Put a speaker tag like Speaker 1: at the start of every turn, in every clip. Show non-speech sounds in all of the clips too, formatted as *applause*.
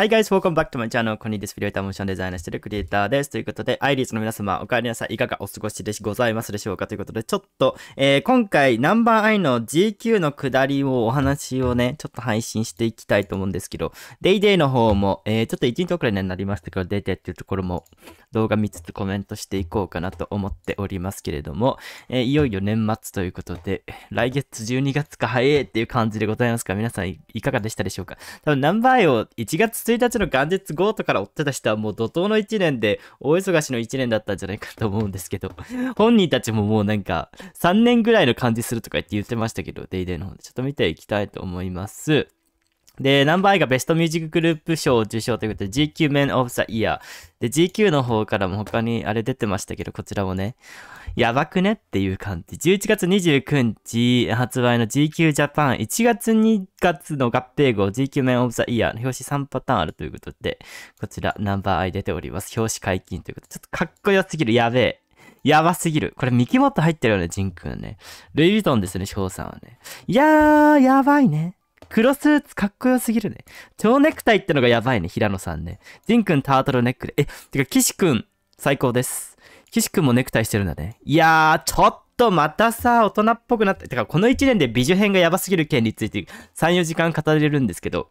Speaker 1: Hi guys, welcome back to my channel. こんにちは。フエイターモーションデザイナーしてるクリエイターです。ということで、アイリスの皆様、お帰りなさい。いかがお過ごしでございますでしょうかということで、ちょっと、えー、今回、ナンバーアイの GQ の下りをお話をね、ちょっと配信していきたいと思うんですけど、デイデイの方も、えー、ちょっと1日遅れになりましたけど、出てっていうところも動画見つつコメントしていこうかなと思っておりますけれども、えー、いよいよ年末ということで、来月12月か早いっていう感じでございますが、皆さんいかがでしたでしょうか多分、ナンバーアイを1月1日の元日ゴートから追ってた人はもう怒涛の1年で、大忙しの1年だったんじゃないかと思うんですけど、*laughs* 本人たちももうなんか、3年ぐらいの感じするとか言って言ってましたけど、デイデイの方でちょっと見ていきたいと思います。で、ナンバーイがベストミュージックグループ賞を受賞ということで GQ Men of the Year。で、GQ の方からも他にあれ出てましたけど、こちらもね、やばくねっていう感じ。11月29日発売の GQ Japan。1月2月の合併号 GQ Men of the Year。表紙3パターンあるということで、こちらナンバーイ出ております。表紙解禁ということで、ちょっとかっこよすぎる。やべえ。やばすぎる。これ、ミキモット入ってるよね、ジンくんね。ルイ・ヴィトンですね、翔さんはね。いやー、やばいね。黒スーツかっこよすぎるね。蝶ネクタイってのがやばいね、平野さんね。ジンくんタートルネックで。え、てか、岸くん、最高です。岸くんもネクタイしてるんだね。いやー、ちょっとまたさ、大人っぽくなって、てか、この1年で美女編がやばすぎる件について3、4時間語れるんですけど、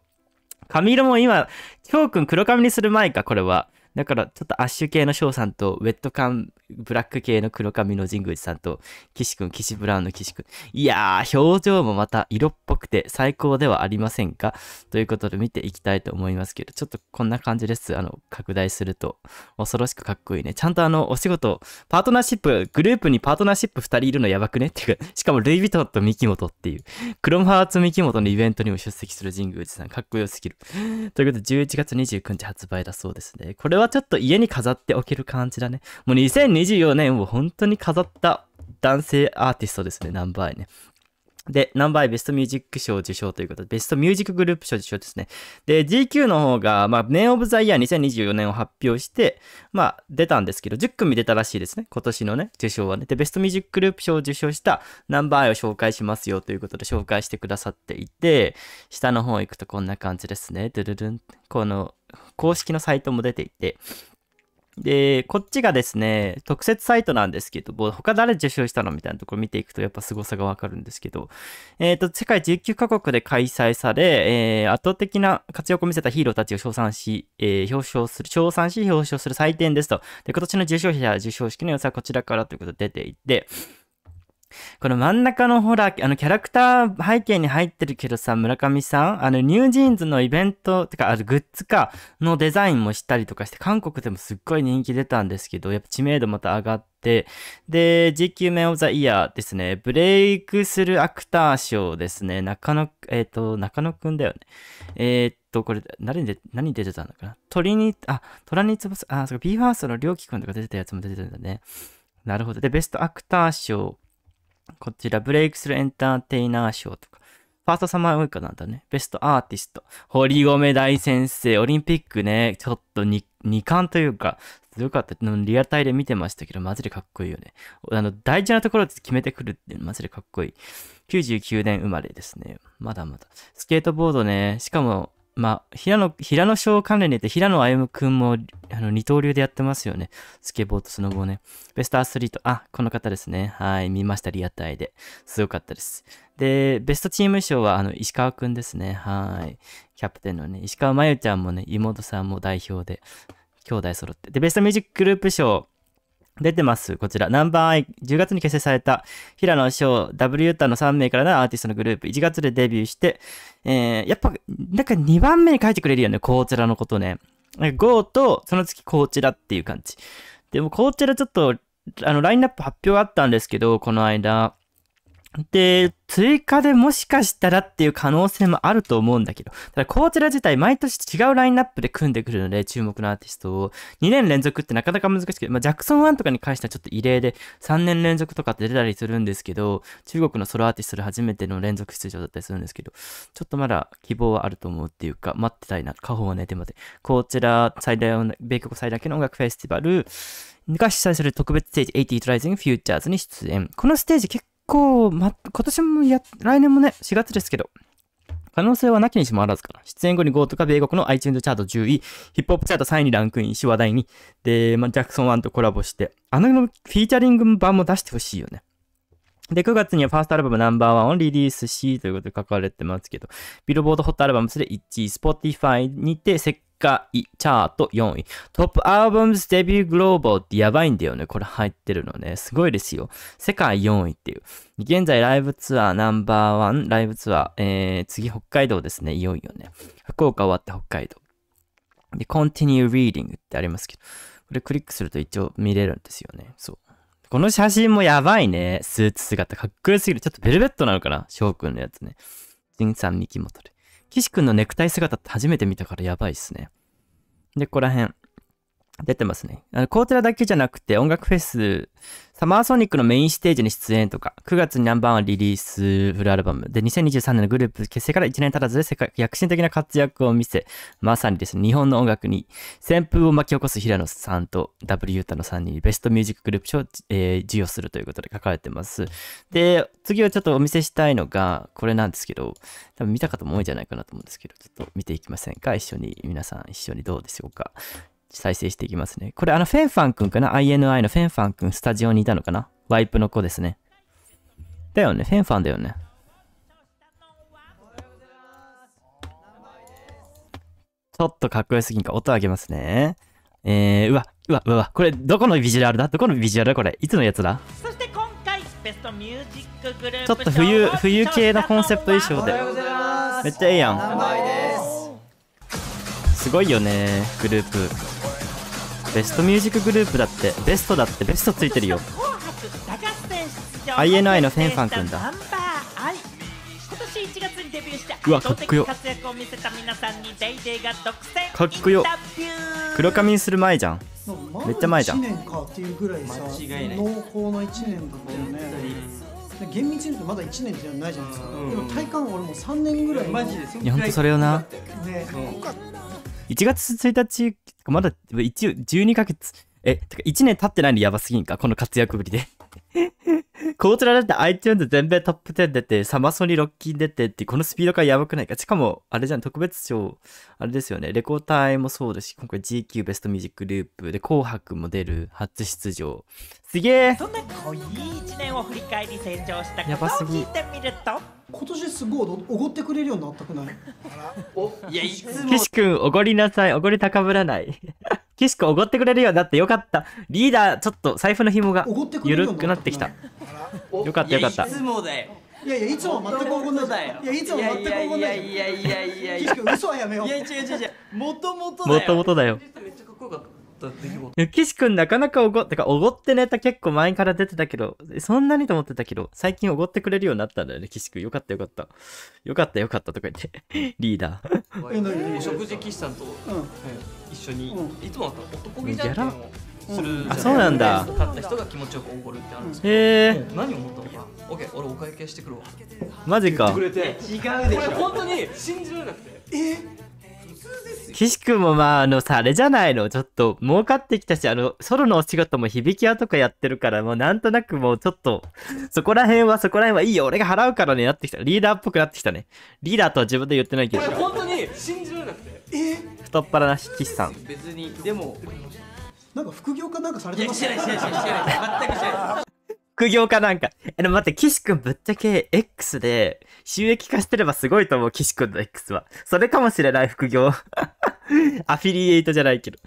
Speaker 1: 髪色も今、きょくん黒髪にする前か、これは。だから、ちょっとアッシュ系の翔さんと、ウェット感ブラック系の黒髪の神宮寺さんと、岸くん、岸ブラウンの岸くん。いやー、表情もまた色っぽくて最高ではありませんかということで見ていきたいと思いますけど、ちょっとこんな感じです。あの、拡大すると。恐ろしくかっこいいね。ちゃんとあの、お仕事、パートナーシップ、グループにパートナーシップ二人いるのやばくねっていうか、しかもルイ・ヴィトンとキモトっていう、クロムハーツミキモトのイベントにも出席する神宮寺さん、かっこよすぎる。ということで、11月29日発売だそうですね。これはちょっと家に飾っておける感じだね。もう2024年を本当に飾った男性アーティストですね、ナンバーね。で、ナンバ倍ベストミュージック賞受賞ということで、ベストミュージックグループ賞受賞ですね。で、GQ の方が、まあ、ネオブザイヤー2024年を発表して、まあ、出たんですけど、10組出たらしいですね。今年のね、受賞はね。で、ベストミュージックグループ賞を受賞したナンバーアを紹介しますよということで紹介してくださっていて、下の方行くとこんな感じですね。ドゥルルン。この、公式のサイトも出ていて、で、こっちがですね、特設サイトなんですけど、他誰受賞したのみたいなところ見ていくとやっぱ凄さがわかるんですけど、えっ、ー、と、世界19カ国で開催され、えー、圧倒的な活躍を見せたヒーローたちを称賛し、えー、表彰する、賞賛し表彰する祭典ですと。で、今年の受賞者や受賞式の様子はこちらからということで出ていて、この真ん中のほら、あの、キャラクター背景に入ってるけどさ、村上さん、あの、ニュージーンズのイベント、てか、あの、グッズか、のデザインもしたりとかして、韓国でもすっごい人気出たんですけど、やっぱ知名度また上がって、で、GQ メンオブザイヤーですね、ブレイクするアクター賞ですね、中野、えっ、ー、と、中野くんだよね。えー、っと、これ、何で、何出てたのかな鳥に、あ、虎に翼あ、そうか、ビーファーストのり樹くんとか出てたやつも出てたんだね。なるほど。で、ベストアクター賞。こちら、ブレイクスルーエンターテイナー賞とか、ファーストサマーウイカなんだね。ベストアーティスト。堀米大先生、オリンピックね、ちょっと2冠というか、すごかった。リアタイで見てましたけど、マジでかっこいいよね。あの、大事なところで決めてくるっていうのマジでかっこいい。99年生まれですね。まだまだ。スケートボードね、しかも、まあ、平野、平野賞関連で言って、平野歩夢君も、あの、二刀流でやってますよね。スケボーとスノボーね。ベストアスリート、あ、この方ですね。はい、見ました、リアタイで。すごかったです。で、ベストチーム賞は、あの、石川くんですね。はい。キャプテンのね、石川真由ちゃんもね、妹さんも代表で、兄弟揃って。で、ベストミュージックグループ賞、出てます。こちら、ナンバーアイ、10月に結成された、平野翔、W ユータの3名からのアーティストのグループ、1月でデビューして、えー、やっぱ、なんか2番目に書いてくれるよね、こちらのことね。GO と、その月、こちらっていう感じ。でも、こちらちょっと、あの、ラインナップ発表あったんですけど、この間、で、追加でもしかしたらっていう可能性もあると思うんだけど、ただこちら自体毎年違うラインナップで組んでくるので、注目のアーティストを2年連続ってなかなか難しくて、まあ、ジャクソン1とかに関してはちょっと異例で3年連続とかって出たりするんですけど、中国のソロアーティストで初めての連続出場だったりするんですけど、ちょっとまだ希望はあると思うっていうか、待ってたいな、過保は寝てもで、こちら最大、米国最大級の音楽フェスティバル、が主催する特別ステージ8 0 Rising Futures に出演。このステージ結構、構、ま、今年もや、来年もね、4月ですけど、可能性はなきにしもあらずかな。出演後に GO トか米国の iTunes チャート10位、ヒップホップチャート3位にランクインし話題に、で、まジャクソン1とコラボして、あののフィーチャリング版も出してほしいよね。で、9月にはファーストアルバムナンバーワンをリリースし、ということで書かれてますけど、ビルボードホットアルバムスで1位、Spotify にて回、チャート4位。トップアルバムズデビューグローバルってやばいんだよね。これ入ってるのね。すごいですよ。世界4位っていう。現在ライブツアーナンバーワン、ライブツアー、えー、次北海道ですね。いよいよね。福岡終わって北海道。で、continue reading ってありますけど、これクリックすると一応見れるんですよね。そう。この写真もやばいね。スーツ姿かっこよすぎる。ちょっとベルベットなのかな翔くんのやつね。ジンさん、三木元で岸くんのネクタイ姿って初めて見たからやばいっすね。で、ここら辺。出てますね。あの、コーテラだけじゃなくて音楽フェス、サマーソニックのメインステージに出演とか、9月にナンバーワンリリースフルアルバムで、2023年のグループ結成から1年足らずで世界、躍進的な活躍を見せ、まさにですね、日本の音楽に旋風を巻き起こす平野さんと W ユータの3人にベストミュージックグループ賞を、えー、授与するということで書かれてます。で、次はちょっとお見せしたいのが、これなんですけど、多分見た方も多いんじゃないかなと思うんですけど、ちょっと見ていきませんか一緒に、皆さん一緒にどうでしょうか。再生していきますね。これあのフェンファン君かな ?INI のフェンファン君スタジオにいたのかなワイプの子ですね。だよね、フェンファンだよね。ちょっとかっこよすぎんか、音上げますね。えー、うわ、うわ、うわ、これ、どこのビジュアルだどこのビジュアルだこれ、いつのやつだそして今回、ベス
Speaker 2: トミュージックグループちょっ
Speaker 1: と冬、冬系のコンセプト衣装で。めっちゃええやん。すごいよね、グループ。ベストミュージックグループだってベストだってベストついてるよ
Speaker 2: INI のフェンファン君だうわかっこよかっこよ黒髪にする前じゃんめっちゃ前じゃんいい濃厚な1年だったよね厳密に言うとまだ1年じゃないじゃないですか、でも体感俺も3年ぐらいいやほんとそれよな、
Speaker 1: 1月1日、まだ1 12ヶ月、え、てか1年経ってないのやばすぎんか、この活躍ぶりで *laughs* こちらだって iTunes 全米トップ10出て、サマソニロッキン出てって、このスピード感やばくないか。しかも、あれじゃん、特別賞、あれですよね、レコーターもそうだし、今回 GQ ベストミュージックループで紅白も出る、初出
Speaker 2: 場。すげえそんな濃い一年を振り返り成長したことを聞いてみると今年すごいおごってくれるようになったくないおいやいつも岸
Speaker 1: 君おごりなさいおごり高ぶらない *laughs* 岸君おごってくれるようになってよかったリーダーちょっと財布の紐が緩くなってきたよかったよかったいつ
Speaker 2: もだよいやいやいつも全く怒んなさいいやいつも全く怒んないいやいやいやいやいや。嘘はやめよう。いや違う違う違う。もともとだよ。もともとだよ。
Speaker 1: った出来事。岸くんなかなかおご、てかおごってネタ結構前から出てたけど、そんなにと思ってたけど、最近おごってくれるようになったんだよね、岸くん。よかったよかった。よかったよかったとか言って、*laughs* リーダ
Speaker 2: ー。え何食事岸さんと
Speaker 1: 一緒に、うん、いつもだったら男気じゃんけんをする、うん、あ、そうなんだ。勝った人が気持ちよくおごるってあるんですけど、えー、何を思ったのか、オッケー、俺お会計してくるわ。マジか。違うでしょ。本当に信じられなくて。え岸君もまあ、あのさ、あれじゃないの、ちょっと儲かってきたし、あの、ソロのお仕事も響き屋とかやってるから、もうなんとなくもうちょっと、*laughs* そこら辺はそこら辺はいいよ、俺が払うからね、なってきた。リーダーっぽくなってきたね。リーダーとは自分で言ってないけど。本
Speaker 2: 当に信じられなくて。え
Speaker 1: 太っ腹な岸さん。
Speaker 2: 別に、でも、なんか副業かなんかされてますいや、しない、しない、しない、全くしない。
Speaker 1: 副業かなんか。え、でも待って、岸君ぶっちゃけ X で、収益化してればすごいと思う、岸君の X は。それかもしれない、副業。*laughs* アフィリエイトじゃないけど。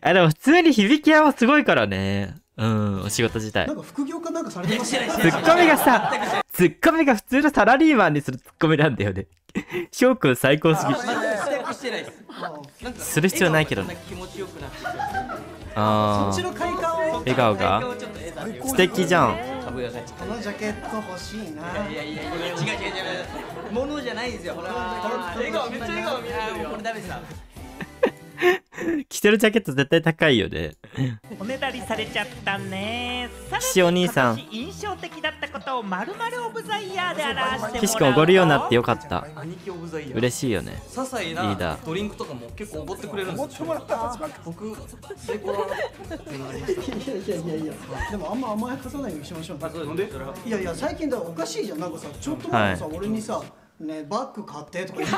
Speaker 1: あ、でも普通に響き屋はすごいからね。うん、お仕事自体。なんか
Speaker 2: 副業かなんかされてますね。*laughs* ツッコミがさ、
Speaker 1: ツッコミが普通のサラリーマンにするツッコミなんだよね。翔くん最高すぎ。*laughs*
Speaker 2: する必要ないけどね。ああ。笑顔が素敵じゃん。このジャケット欲しいないやいやいや違う違う違うものじゃないですよ笑顔めっちゃ笑顔見えるよこれダメで
Speaker 1: *laughs* 着てるジャケット絶対高いよね。
Speaker 2: おねだりされちゃったね。岸お兄さん。印象的だったことをまるまるオブザイヤーで表して岸君おごるようになって
Speaker 1: よかった。嬉しいよね。些細なリーダードリンクとかも結構おごってくれるんですよ。
Speaker 2: 僕成功だなってなりました。いやいやいやいや。でもあんま甘やかさないようにしましょう、なんで？いやいや最近だおかしいじゃんなんかさちょっと前さ、い、俺にさねバッグ買ってとか言って。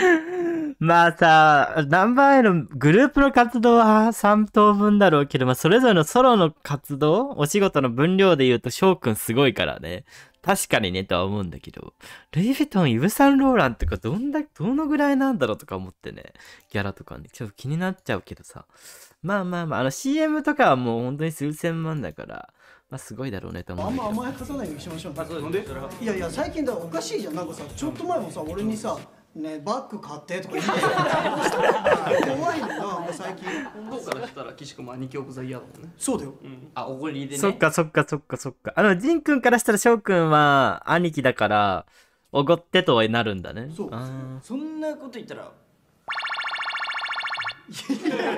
Speaker 2: *laughs*
Speaker 1: まあさ、ナンバーエのグループの活動は3等分だろうけど、まあそれぞれのソロの活動、お仕事の分量で言うと翔くんすごいからね。確かにねとは思うんだけど、ルイ・ヴィトン、イブ・サンローランとかどんだ、どのぐらいなんだろうとか思ってね、ギャラとかね、ちょっと気になっちゃうけどさ。まあまあまあ、あの CM とかはもう本当に数千万だから、まあすごいだろうねと思うあんま
Speaker 2: 甘やかさないようにしましょう。あ、そうでいやいや、最近だおかしいじゃん。なんかさ、ちょっと前もさ、俺にさ、ね、バッグ買ってとか言って *laughs* 怖いな最近
Speaker 1: どうからしたら岸君も兄貴おブザイヤだもんねそうだよ、うん、あおごりでねそっかそっかそっかそっかあの仁君からしたら翔君は兄貴だからおごってとはなるんだねそうそんなこと言ったら
Speaker 2: いや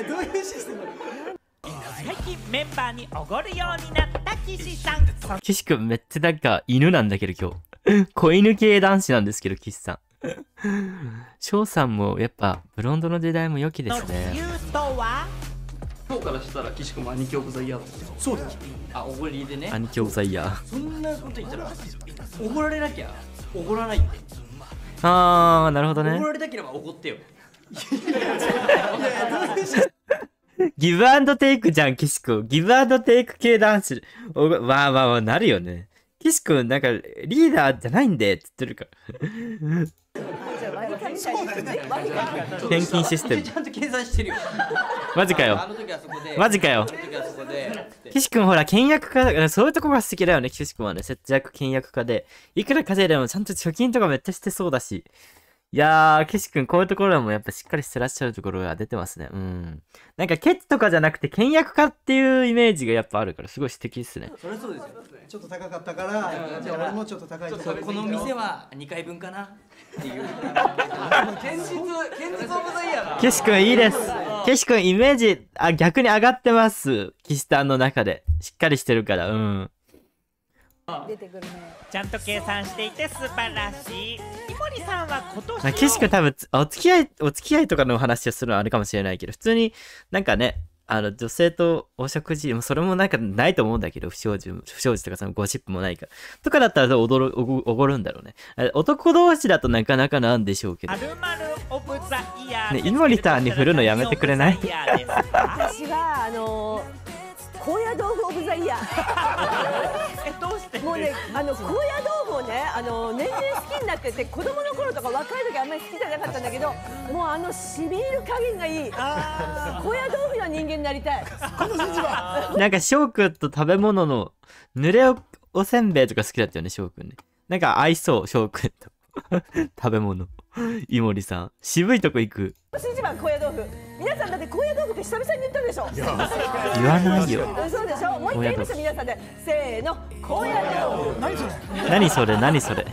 Speaker 2: いやどういうシステム最近メンバーにおごるようになった岸さん
Speaker 1: 岸君めっちゃなんか犬なんだけど今日 *laughs* 子犬系男子なんですけど、岸さん。*laughs* 翔さんもやっぱブロンドの時代も良きですね。
Speaker 2: 今日からしたら
Speaker 1: 岸君も兄貴オブザイヤーだそうあ、おごりでね。兄貴オブザイヤー。そんなこと言ったら、おごられなきゃおごらないって。あー、なるほどね。おごられければおごってよ。*laughs* ギブアンドテイクじゃん、岸君。ギブアンドテイク系男子。わーわーわーなるよね。岸君、なんか、リーダーじゃないんで、って言ってるから。
Speaker 2: 返金システム。マジかよ。マジかよ。岸君ほ
Speaker 1: ら、倹約家だから、そういうとこが好きだよね、岸君はね。節約倹約家で。いくら稼いでもちゃんと貯金とかめっちゃしてそうだし。いやー、岸くん、こういうところもやっぱしっかりしてらっしゃるところが出てますね。うん。なんか、ケツとかじゃなくて、倹約家っていうイメージがやっぱあるから、すごい素敵ですね。
Speaker 2: そそうですよ。ちょっと高かったから、じゃあ俺もちょっと高いこの店は2回分かなっていう。堅実、堅実オブザイヤーな。くん、いいです。
Speaker 1: 岸くん、イメージ、あ、逆に上がってます。岸田の中で。しっかりしてるから、うん。
Speaker 2: 出てくるねちゃんと計算していて素晴らしい井森さんは今年の岸君多
Speaker 1: 分お付き合いお付き合いとかの話をするのはあるかもしれないけど普通になんかねあの女性とお食事もそれもなんかないと思うんだけど不祥事不祥事とかそのゴシップもないからとかだったら驚おごるんだろうね男同士だとなかなかなんでしょうけどね井森さんに振るのやめてくれない
Speaker 2: 私はあの高野豆腐オブザイヤー *laughs* もうね、あの高野豆腐をね、あの年々好きになってて、子供の頃とか若い時あんまり好きじゃなかったんだけど、もうあのしびれる加減がいい。高野豆腐の人間になりたい。*laughs*
Speaker 1: なんか翔くんと食べ物の濡れおせんべいとか好きだったよね、翔くんね。なんか合いそう、翔くんと食べ物。井森さん、渋いとこ行く。
Speaker 2: 高野豆腐。皆さんだって高野豆腐って久々に言ったでしょ言わ
Speaker 1: ないよそう
Speaker 2: でしょもう一回言います皆さんでせーの高野豆腐何
Speaker 1: それ何それ何それ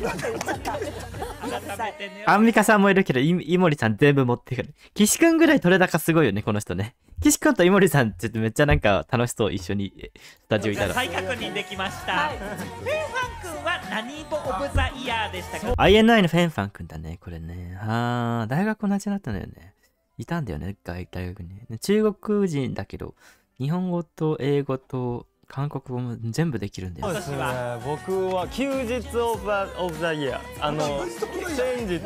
Speaker 1: アンミカさんもいるけど井森さん全部持ってくる岸くんぐらい取れ高すごいよねこの人ね岸くんと井森さんちょっとめっちゃなんか楽しそう一緒にスタジオいたら再
Speaker 2: 確認できました、フェンファン君は何語オブザイヤーでしたか INI
Speaker 1: のフェンファン君だねこれねああ大学同じだったのよねいたんだよね、大学に、中国人だけど、日本語と英語と韓国語も全部できるんです。私は僕は休日オブザオブザイヤー。あの先日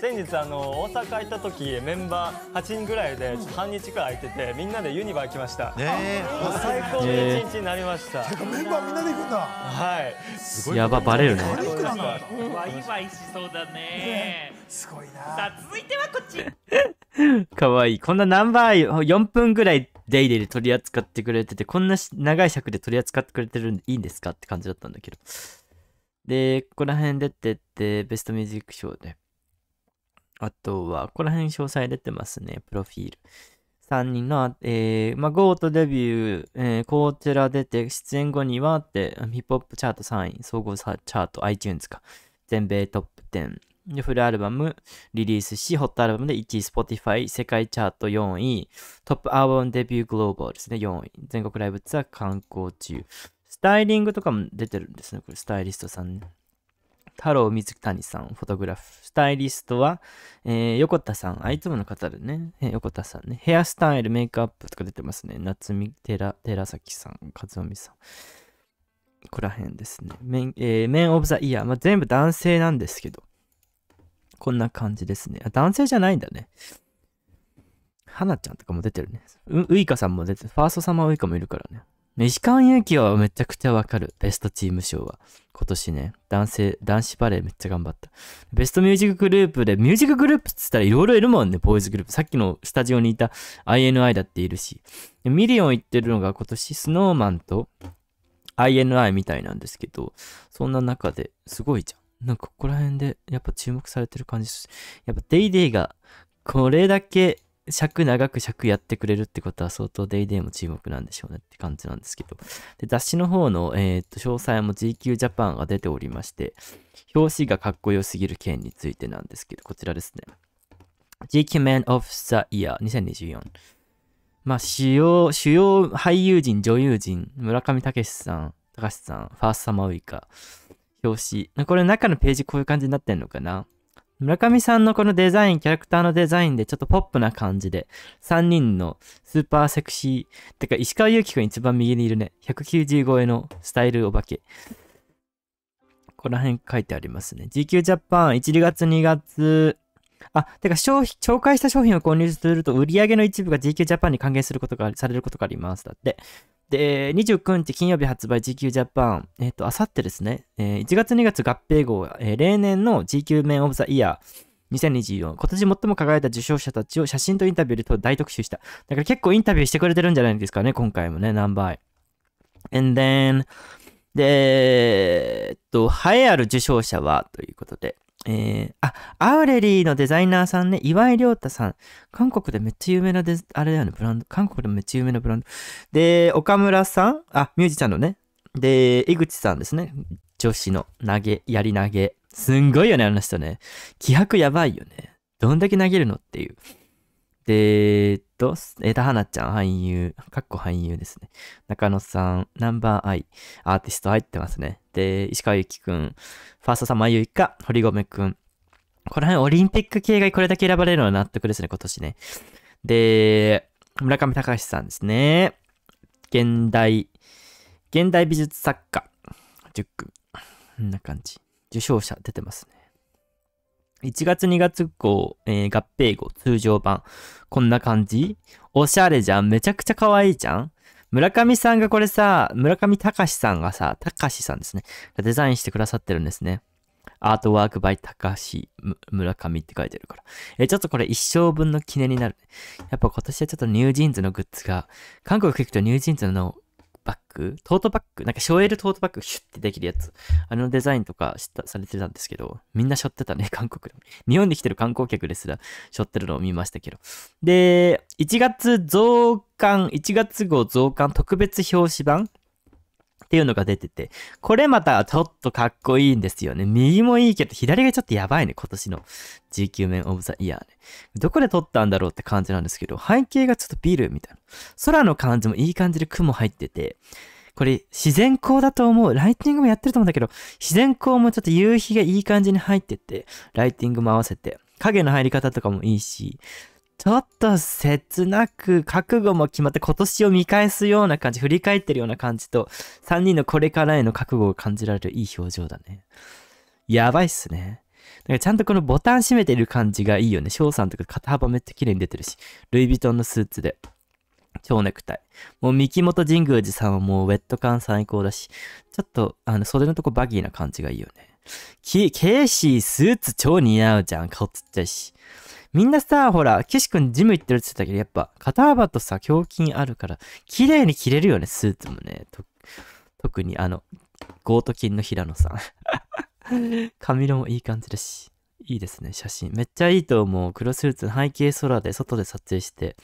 Speaker 1: 先日あの大阪行った時メンバー八人ぐらいで半日くらい空いててみんなでユニバー来ました。ね最高の一日になりました。えー、メンバ
Speaker 2: ーみんなで行くんだ。は
Speaker 1: い。やばバレるね。ワ
Speaker 2: イワイしそうだね。ねすごいな。さあ続いてはこっ
Speaker 1: ち。可愛いい。こんなナンバー4分ぐらいデイデイで取り扱ってくれてて、こんな長い尺で取り扱ってくれてるんでいいんですかって感じだったんだけど。で、ここら辺出てって、ベストミュージックショーで。あとは、ここら辺詳細出てますね、プロフィール。3人の、えー、まあ、ゴートデビュー、えー、コーチェラ出て、出演後にはって、ヒップホップチャート3位、総合チャート、iTunes か、全米トップ10、フルアルバムリリースし、ホットアルバムで1位 Spotify、世界チャート4位、トップアルバムデビューグローバルですね、4位、全国ライブツアー観光中。スタイリングとかも出てるんですね、これ、スタイリストさんね。太郎水谷さん、フォトグラフ。スタイリストは、えー、横田さん、あ、いつもの方でね、えー、横田さんね。ヘアスタイル、メイクアップとか出てますね。夏美、寺、寺崎さん、和美さん。ここら辺ですね。メン、えー、メンオブザイヤー。まあ、全部男性なんですけど。こんな感じですね。男性じゃないんだね。花ちゃんとかも出てるね。ウイカさんも出てる。ファーストサマーウイカもいるからね。石川祐希はめちゃくちゃわかる。ベストチーム賞は。今年ね、男性、男子バレーめっちゃ頑張った。ベストミュージックグループで、ミュージックグループっつったらいろいろいるもんね、ボーイズグループ。さっきのスタジオにいた INI だっているし。ミリオン行ってるのが今年、スノーマンと INI みたいなんですけど、そんな中ですごいじゃん。なんかここら辺でやっぱ注目されてる感じやっぱデイデイがこれだけ尺長く尺やってくれるってことは相当デイデイも注目なんでしょうねって感じなんですけど。で、雑誌の方の、えー、っと詳細も GQ ジャパンが出ておりまして、表紙がかっこよすぎる件についてなんですけど、こちらですね。GQ Man of the Year 2024。まあ、主要、主要俳優陣、女優陣、村上武さん、高橋さん、ファーストサマーウイカ、表紙。これ中のページこういう感じになってんのかな村上さんのこのデザイン、キャラクターのデザインでちょっとポップな感じで、3人のスーパーセクシー、てか石川祐希くん一番右にいるね。190超えのスタイルお化け。ここら辺書いてありますね。GQ ジャパン1月2月、あ、てか商品、紹介した商品を購入すると売り上げの一部が GQ ジャパンに還元することが、されることがあります。だって。で、29日金曜日発売 GQ ジャパン。えっ、ー、と、あさってですね。えー、1月2月合併号、えー、例年の GQ メンオブザイヤー。2024今年最も輝いた受賞者たちを写真とインタビューで大特集した。だから結構インタビューしてくれてるんじゃないですかね、今回もね、何倍。And then, で、えっと、栄えある受賞者はということで。えー、あ、アウレリーのデザイナーさんね、岩井亮太さん。韓国でめっちゃ有名なデあれだよね、ブランド。韓国でめっちゃ有名なブランド。で、岡村さんあ、ミュージシャンのね。で、井口さんですね。女子の投げ、やり投げ。すんごいよね、あの人ね。気迫やばいよね。どんだけ投げるのっていう。えっと、枝花ちゃん、俳優、かっこ俳優ですね。中野さん、ナンバーアイ、アーティスト入ってますね。で、石川由紀くん、ファーストサマーゆいか、堀米くん。この辺、オリンピック系がこれだけ選ばれるのは納得ですね、今年ね。で、村上隆さんですね。現代、現代美術作家、10組。こんな感じ。受賞者出てますね。1月2月号、えー、合併号、通常版。こんな感じおしゃれじゃんめちゃくちゃ可愛いじゃん村上さんがこれさ、村上隆さんがさ、隆さんですね。デザインしてくださってるんですね。アートワークバイ高橋村上って書いてるから。え、ちょっとこれ一生分の記念になる、やっぱ今年はちょっとニュージーンズのグッズが、韓国行くとニュージーンズのバッグトートバッグなんかショエルトートバッグシュッてできるやつ。あれのデザインとかたされてたんですけど、みんな背負ってたね、*laughs* 韓国日本に来てる観光客ですら背負ってるのを見ましたけど。で、1月増刊、1月号増刊特別表紙版っていうのが出てて、これまたちょっとかっこいいんですよね。右もいいけど、左がちょっとやばいね、今年の g 9面オブザイヤーね。どこで撮ったんだろうって感じなんですけど、背景がちょっとビルみたいな。空の感じもいい感じで雲入ってて、これ自然光だと思う。ライティングもやってると思うんだけど、自然光もちょっと夕日がいい感じに入ってて、ライティングも合わせて、影の入り方とかもいいし、ちょっと切なく覚悟も決まって今年を見返すような感じ、振り返ってるような感じと、3人のこれからへの覚悟を感じられるいい表情だね。やばいっすね。かちゃんとこのボタン閉めてる感じがいいよね。翔さんとか肩幅めっちゃ綺麗に出てるし、ルイ・ヴィトンのスーツで。蝶ネクタイ。もう三木本神宮寺さんはもうウェット感最高だし、ちょっとあの袖のとこバギーな感じがいいよね。ケーシースーツ超似合うじゃん。顔つっちゃいし。みんなさ、ほら、岸くんジム行ってるって言ったけど、やっぱ肩幅とさ、胸筋あるから、綺麗に着れるよね、スーツもね。特にあの、ゴート筋の平野さん。*laughs* 髪色もいい感じだし。いいですね、写真。めっちゃいいと思う。黒スーツ、背景空で外で撮影して、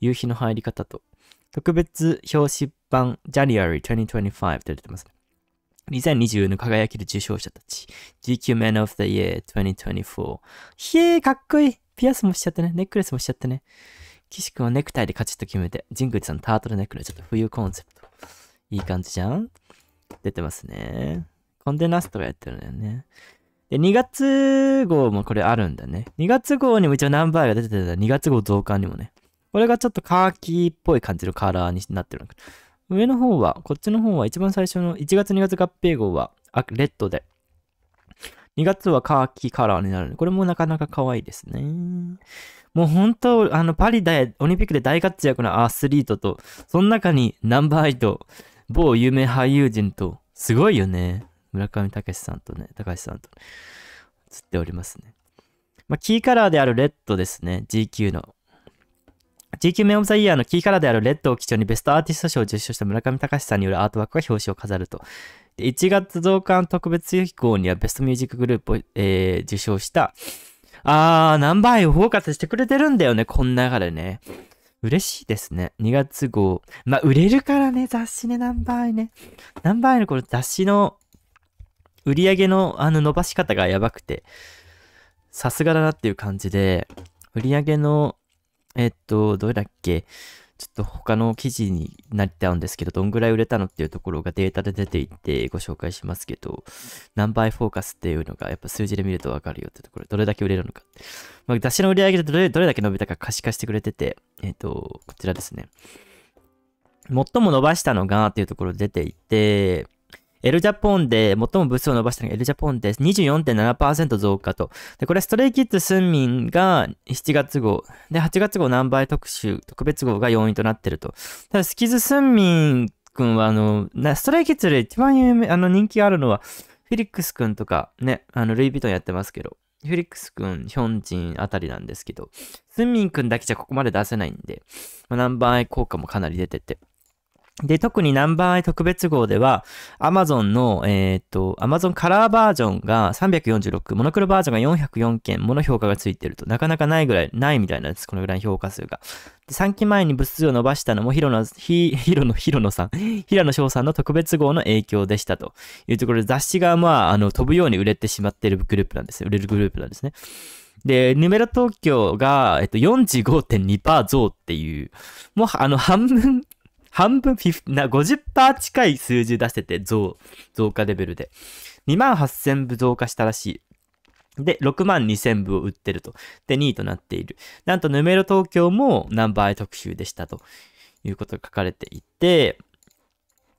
Speaker 1: 夕日の入り方と。特別表紙版 January 2025って出てますね。2020の輝ける受賞者たち。GQ Man of the Year 2024。ひえー、かっこいいピアスもしちゃってね。ネックレスもしちゃってね。岸君はネクタイでカチッと決めて。ジングルさんタートルネックレス。ちょっと冬コンセプト。いい感じじゃん出てますね。コンデナストがやってるんだよね。で、2月号もこれあるんだね。2月号にも一応ナンバーが出てた。2月号増刊にもね。これがちょっとカーキーっぽい感じのカラーになってるのか上の方は、こっちの方は一番最初の1月2月合併号はレッドで、2月はカーキカラーになる。これもなかなか可愛いですね。もう本当、あの、パリで、オリンピックで大活躍なアスリートと、その中にナンバーイと、某有名俳優陣と、すごいよね。村上隆さんとね、高橋さんと、映っておりますね。まあ、キーカラーであるレッドですね。GQ の。GQ メンオブザイヤーのキーカラーであるレッドを基調にベストアーティスト賞を受賞した村上隆さんによるアートワークが表紙を飾ると。1月増刊特別号にはベストミュージックグループを、えー、受賞した。あー、何倍をフォーカスしてくれてるんだよね、こんな流れね。嬉しいですね。2月号。まあ、売れるからね、雑誌ね、何倍ね。何倍のこの雑誌の売り上げのあの伸ばし方がやばくて、さすがだなっていう感じで、売り上げのえっと、どれだっけちょっと他の記事になっちゃうんですけど、どんぐらい売れたのっていうところがデータで出ていてご紹介しますけど、何倍フォーカスっていうのがやっぱ数字で見るとわかるよってところ、どれだけ売れるのか。まあ、出しの売り上げでどれだけ伸びたか可視化してくれてて、えっ、と、こちらですね。最も伸ばしたのがっていうところ出ていて、エルジャポンで最も部数を伸ばしたのがエルジャポンです。24.7%増加と。で、これストレイキッズスンミンが7月号。で、8月号何倍特集、特別号が要因となってると。ただ、スキズスンミン君は、あの、ストレイキッズで一番有名、あの、人気があるのは、フィリックス君とか、ね、あの、ルイ・ヴィトンやってますけど、フィリックス君、ヒョンジンあたりなんですけど、スンミン君だけじゃここまで出せないんで、まあ、効果もかなり出てて。で、特にナンバー特別号では、アマゾンの、えー、っと、アマゾンカラーバージョンが346、モノクロバージョンが404件、モノ評価がついてると、なかなかないぐらい、ないみたいなんです。このぐらい評価数が。で、3期前に部数を伸ばしたのも、ヒロの、ヒ、ヒロの、ヒロのさん、ラの翔さんの特別号の影響でしたというところで、雑誌が、まあ、あの、飛ぶように売れてしまっているグループなんですね。売れるグループなんですね。で、ヌメロ東京が、えっと、45.2%増っていう、もう、あの、半分半分、な50%近い数字出してて、増、増加レベルで。2万8000部増加したらしい。で、6万2000部を売ってると。で、2位となっている。なんと、ヌメロ東京もナンバーアイ特集でしたということが書かれていて、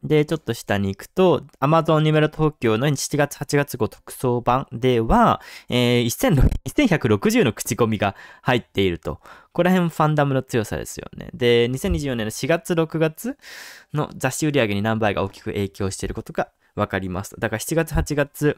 Speaker 1: で、ちょっと下に行くと、Amazon ニュメラ東京の7月8月号特装版では、えー、1160の口コミが入っていると。ここら辺ファンダムの強さですよね。で、2024年の4月6月の雑誌売り上げに何倍が大きく影響していることがわかります。だから7月8月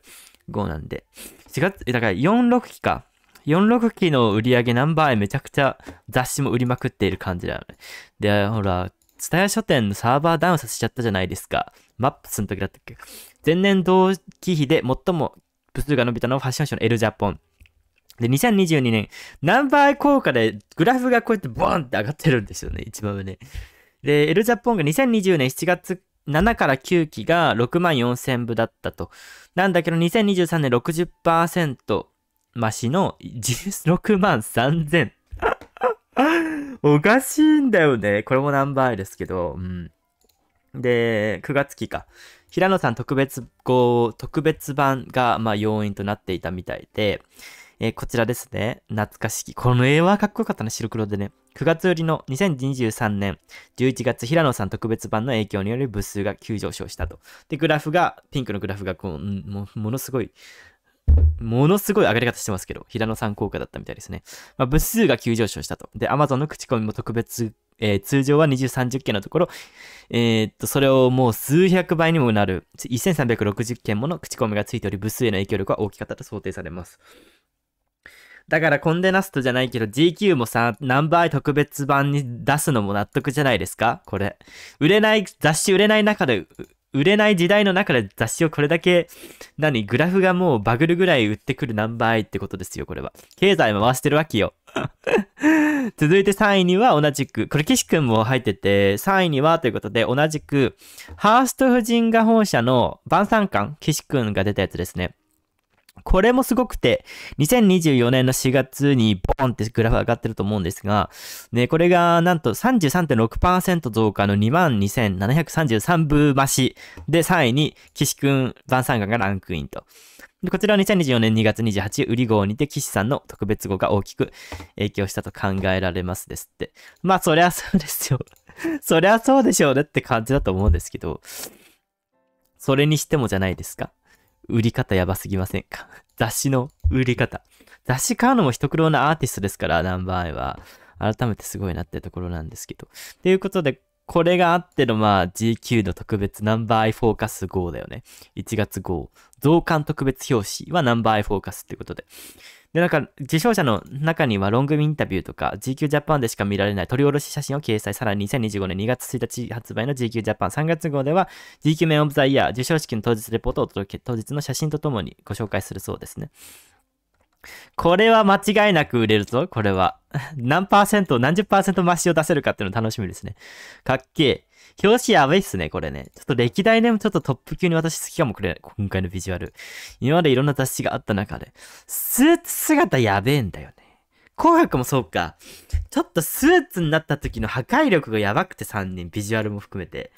Speaker 1: 号なんで、4月、だから46期か。46期の売り上げ何倍めちゃくちゃ雑誌も売りまくっている感じだよね。で、ほら、蔦屋書店のサーバーダウンさせちゃったじゃないですか。マップスの時だったっけ前年同期比で最も部数が伸びたのはファッションショーのエルジャポン。で、2022年、ナンバー効果でグラフがこうやってボーンって上がってるんですよね、一番上ね。で、エルジャポンが2020年7月7から9期が6万4000部だったと。なんだけど、2023年60%増しの16万3000 *laughs* おかしいんだよね。これもナンバーアイですけど、うん。で、9月期か。平野さん特別号、特別版が、まあ、要因となっていたみたいで、えー、こちらですね。懐かしき。この絵はかっこよかったね、白黒でね。9月売りの2023年11月、平野さん特別版の影響により部数が急上昇したと。で、グラフが、ピンクのグラフがこう、うん、もものすごいものすごい上がり方してますけど、平野さん効果だったみたいですね。まあ、部数が急上昇したと。で、Amazon の口コミも特別、えー、通常は20、30件のところ、えー、っと、それをもう数百倍にもなる、1360件もの口コミがついており、部数への影響力は大きかったと想定されます。だからコンデナストじゃないけど GQ もさ、何倍特別版に出すのも納得じゃないですかこれ。売れない、雑誌売れない中で売れない時代の中で雑誌をこれだけ、何、グラフがもうバグるぐらい売ってくる何倍ってことですよ、これは。経済回してるわけよ。*laughs* 続いて3位には同じく、これ岸くんも入ってて、3位にはということで同じく、ハースト夫人が本社の晩餐館、岸くんが出たやつですね。これもすごくて、2024年の4月にボーンってグラフ上がってると思うんですが、ね、これがなんと33.6%増加の22,733分増しで3位に岸くん、晩餐館がランクインと。こちらは2024年2月28売り号にて岸さんの特別号が大きく影響したと考えられますですって。まあそりゃそうですよ *laughs* そりゃそうでしょうねって感じだと思うんですけど、それにしてもじゃないですか。売り方やばすぎませんか *laughs* 雑誌の売り方。雑誌買うのも一苦労なアーティストですから、ナンバーアイは。改めてすごいなってところなんですけど。ということで、これがあっての、まあ、GQ の特別ナンバーアイフォーカス号だよね。1月号。増刊特別表紙はナンバーアイフォーカスってことで。で、なんか、受賞者の中にはロングインタビューとか、GQ ジャパンでしか見られない撮り下ろし写真を掲載。さらに2025年2月1日発売の GQ ジャパン3月号では、GQ メンオブザイヤー受賞式の当日レポートを届け、当日の写真とともにご紹介するそうですね。これは間違いなく売れるぞ、これは。何パーセント、何十パーセント増しを出せるかっていうの楽しみですね。かっけえ。表紙やばいっすね、これね。ちょっと歴代でもちょっとトップ級に私好きかも、これ、今回のビジュアル。今までいろんな雑誌があった中で、スーツ姿やべえんだよね。紅白もそうか。ちょっとスーツになった時の破壊力がやばくて3人、ビジュアルも含めて。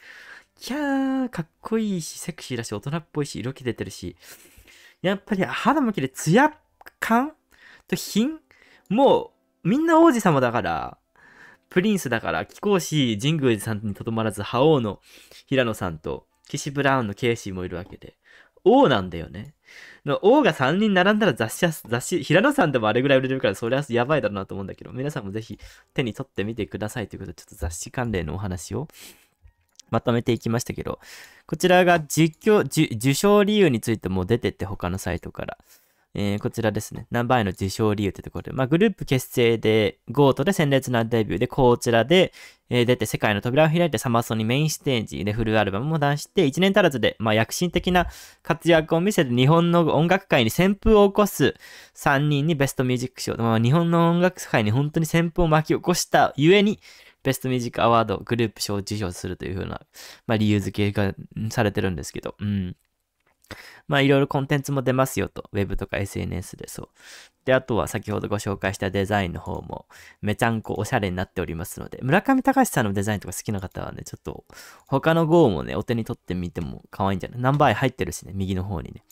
Speaker 1: キャー、かっこいいし、セクシーだし、大人っぽいし、色気出てるし。やっぱり肌も綺麗、ツヤ感と品もう、みんな王子様だから、プリンスだから、貴公子神宮寺さんにとどまらず、覇王の平野さんと、岸ブラウンのケイシーもいるわけで、王なんだよね。の王が3人並んだら雑誌、雑誌、平野さんでもあれぐらい売れるから、それはやばいだろうなと思うんだけど、皆さんもぜひ手に取ってみてくださいということで、ちょっと雑誌関連のお話をまとめていきましたけど、こちらが実況、受賞理由についても出てって他のサイトから。えー、こちらですね。ナンバーの受賞理由ってところで、まあ、グループ結成で、ゴートで鮮烈なデビューで、こちらで、えー、出て世界の扉を開いてサマソニメインステージでフルアルバムも出して、1年足らずで、まあ、躍進的な活躍を見せて、日本の音楽界に旋風を起こす3人にベストミュージック賞、まあ、日本の音楽界に本当に旋風を巻き起こしたゆえに、ベストミュージックアワードグループ賞を受賞するというふうな、まあ、理由付けがされてるんですけど、うん。まあいろいろコンテンツも出ますよと。ウェブとか SNS でそう。で、あとは先ほどご紹介したデザインの方もめちゃんこおしゃれになっておりますので、村上隆さんのデザインとか好きな方はね、ちょっと他の号もね、お手に取ってみても可愛いんじゃない何倍入ってるしね、右の方にね。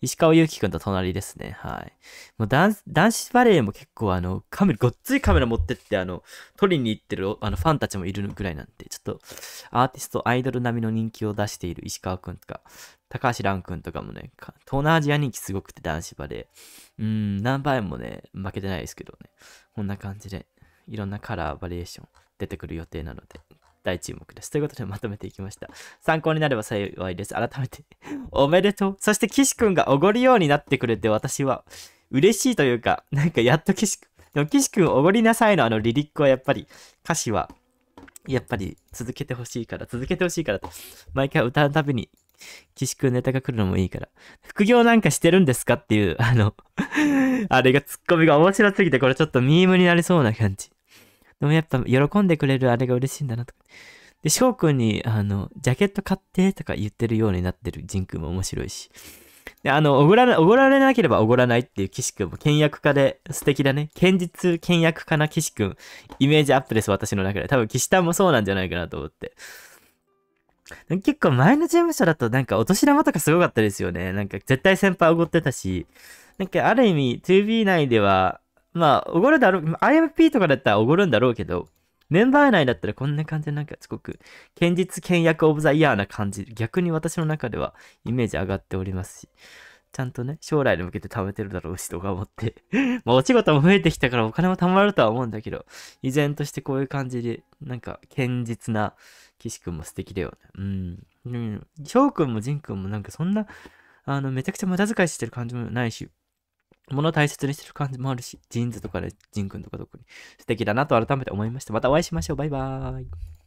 Speaker 1: 石川祐希くんと隣ですね。はい。もう男子バレーも結構あの、カメラ、ごっついカメラ持ってって、あの、撮りに行ってるあのファンたちもいるぐらいなんで、ちょっと、アーティスト、アイドル並みの人気を出している石川くんとか、高橋蘭くんとかもね、東南アジア人気すごくて男子バレー。うん、何倍もね、負けてないですけどね。こんな感じで、いろんなカラーバリエーション出てくる予定なので、大注目です。ということでまとめていきました。参考になれば幸いです。改めて *laughs* おめでとう。そして岸くんがおごるようになってくれて私は嬉しいというか、なんかやっと岸くん、でも岸くんおごりなさいのあのリリックはやっぱり歌詞はやっぱり続けてほしいから、続けてほしいからと、毎回歌うたびに、岸くんネタが来るのもいいから、副業なんかしてるんですかっていう、あの *laughs* あれがツッコミが面白すぎて、これちょっとミームになりそうな感じ。でもやっぱ喜んでくれるあれが嬉しいんだなとか。で、翔くんに、あの、ジャケット買ってとか言ってるようになってるジンくんも面白いし。で、あの、おごられ、おごられなければおごらないっていう岸くんも倹約家で素敵だね。堅実倹約家な岸くん。イメージアップです、私の中で。多分岸田もそうなんじゃないかなと思って。結構前の事務所だとなんかお年玉とかすごかったですよね。なんか絶対先輩おごってたし。なんかある意味 2B 内ではまあ、おごるだろう、IMP とかだったらおごるんだろうけど、メンバー内だったらこんな感じでなんかすごく、堅実倹約オブザイヤーな感じ、逆に私の中ではイメージ上がっておりますし、ちゃんとね、将来に向けて貯めてるだろうしとか思って *laughs* まあ、お仕事も増えてきたからお金も貯まるとは思うんだけど、依然としてこういう感じで、なんか、堅実な岸くんも素敵だよね。うん。うん。翔くんも仁くんもなんかそんな、あの、めちゃくちゃ無駄遣いしてる感じもないし、物を大切にしてる感じもあるし、ジーンズとかでジンくんとか特に素敵だなと改めて思いました。またお会いしましょう。バイバーイ。